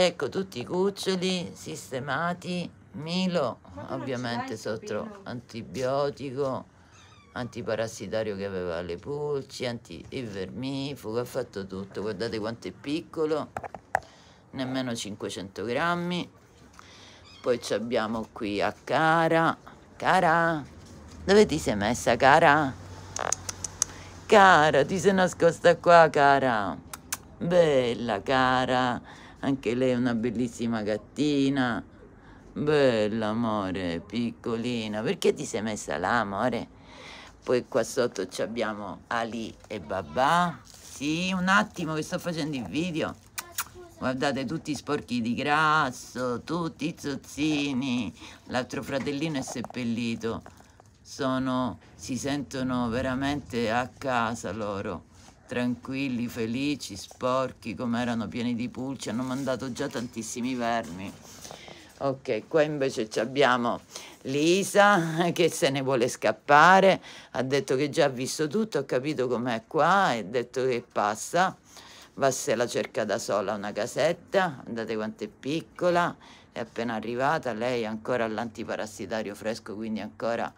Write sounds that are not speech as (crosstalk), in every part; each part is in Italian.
Ecco tutti i cuccioli sistemati, Milo ovviamente sotto antibiotico, antiparassitario che aveva le pulci, anti il vermifugo, ha fatto tutto, guardate quanto è piccolo, nemmeno 500 grammi. Poi ci abbiamo qui a Cara, Cara, dove ti sei messa Cara? Cara, ti sei nascosta qua Cara, bella Cara anche lei è una bellissima gattina. Bella, amore, piccolina. Perché ti sei messa là, amore? Poi qua sotto abbiamo Ali e Babà. Sì, un attimo che sto facendo il video. Guardate, tutti sporchi di grasso, tutti zozzini. L'altro fratellino è seppellito. Sono, si sentono veramente a casa loro tranquilli, felici, sporchi, come erano pieni di pulci, hanno mandato già tantissimi vermi. Ok, qua invece abbiamo Lisa che se ne vuole scappare, ha detto che già ha visto tutto, ha capito com'è qua, ha detto che passa, va se la cerca da sola una casetta, andate quanto è piccola, è appena arrivata, lei è ancora all'antiparassitario fresco, quindi ancora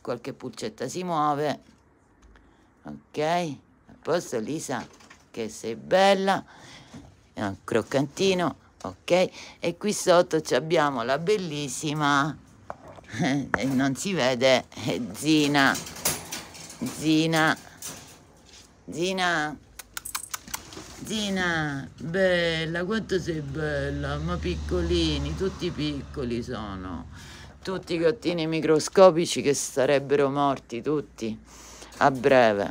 qualche pulcetta si muove. Ok? posto Lisa che sei bella è un croccantino ok e qui sotto abbiamo la bellissima (laughs) eh, non si vede Zina Zina Zina Zina bella quanto sei bella ma piccolini tutti piccoli sono tutti i gattini microscopici che starebbero morti tutti a breve